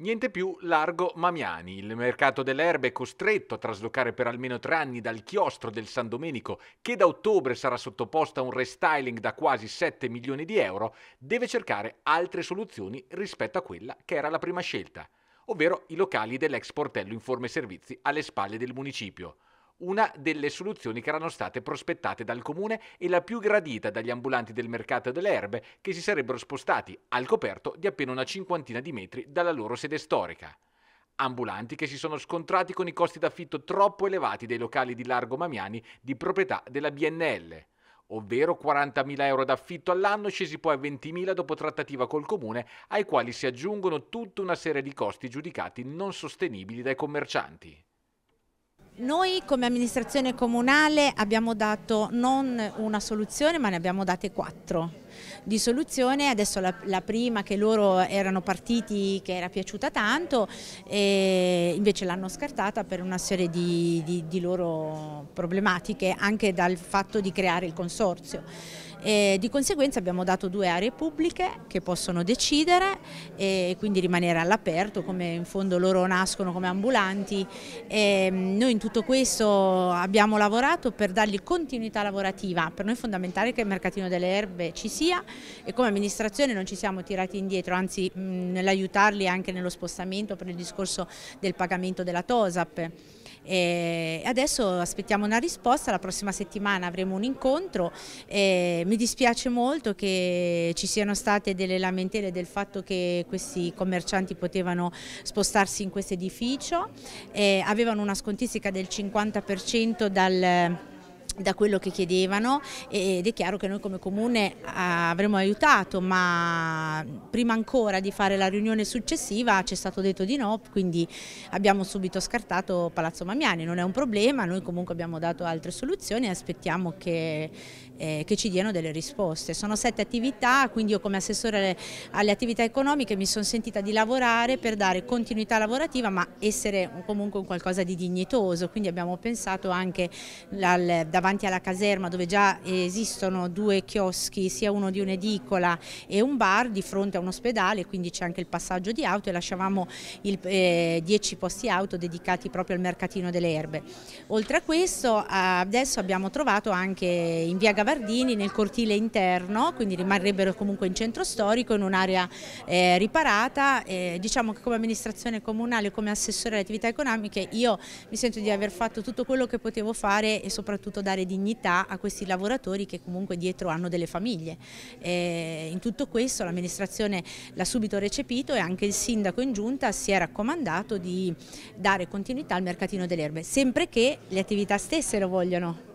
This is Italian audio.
Niente più largo Mamiani, il mercato delle erbe è costretto a traslocare per almeno tre anni dal chiostro del San Domenico, che da ottobre sarà sottoposto a un restyling da quasi 7 milioni di euro, deve cercare altre soluzioni rispetto a quella che era la prima scelta, ovvero i locali dell'ex portello in informe servizi alle spalle del municipio una delle soluzioni che erano state prospettate dal comune e la più gradita dagli ambulanti del mercato delle erbe che si sarebbero spostati al coperto di appena una cinquantina di metri dalla loro sede storica. Ambulanti che si sono scontrati con i costi d'affitto troppo elevati dei locali di Largo Mamiani di proprietà della BNL ovvero 40.000 euro d'affitto all'anno scesi poi a 20.000 dopo trattativa col comune, ai quali si aggiungono tutta una serie di costi giudicati non sostenibili dai commercianti. Noi come amministrazione comunale abbiamo dato non una soluzione ma ne abbiamo date quattro di soluzione, adesso la, la prima che loro erano partiti che era piaciuta tanto e invece l'hanno scartata per una serie di, di, di loro problematiche anche dal fatto di creare il consorzio. E di conseguenza abbiamo dato due aree pubbliche che possono decidere e quindi rimanere all'aperto come in fondo loro nascono come ambulanti. E mm, noi in tutto questo abbiamo lavorato per dargli continuità lavorativa, per noi è fondamentale che il mercatino delle erbe ci sia sia e come amministrazione non ci siamo tirati indietro, anzi nell'aiutarli anche nello spostamento per il discorso del pagamento della TOSAP. E adesso aspettiamo una risposta, la prossima settimana avremo un incontro. E mi dispiace molto che ci siano state delle lamentele del fatto che questi commercianti potevano spostarsi in questo edificio, e avevano una scontistica del 50% dal da quello che chiedevano ed è chiaro che noi come comune eh, avremmo aiutato ma prima ancora di fare la riunione successiva ci è stato detto di no quindi abbiamo subito scartato Palazzo Mamiani, non è un problema, noi comunque abbiamo dato altre soluzioni e aspettiamo che, eh, che ci diano delle risposte. Sono sette attività quindi io come assessore alle, attività economiche mi sono sentita di lavorare per dare continuità lavorativa ma essere comunque un qualcosa di dignitoso quindi abbiamo pensato anche davanti davanti alla caserma dove già esistono due chioschi, sia uno di un'edicola e un bar di fronte a un ospedale, quindi c'è anche il passaggio di auto e lasciavamo 10 eh, posti auto dedicati proprio al mercatino delle erbe. Oltre a questo adesso abbiamo trovato anche in via Gavardini nel cortile interno, quindi rimarrebbero comunque in centro storico, in un'area eh, riparata, eh, diciamo che come amministrazione comunale, come assessore alle attività economiche io mi sento di aver fatto tutto quello che potevo fare e soprattutto dare dare dignità a questi lavoratori che comunque dietro hanno delle famiglie. E in tutto questo l'amministrazione l'ha subito recepito e anche il sindaco in giunta si è raccomandato di dare continuità al mercatino delle erbe, sempre che le attività stesse lo vogliono.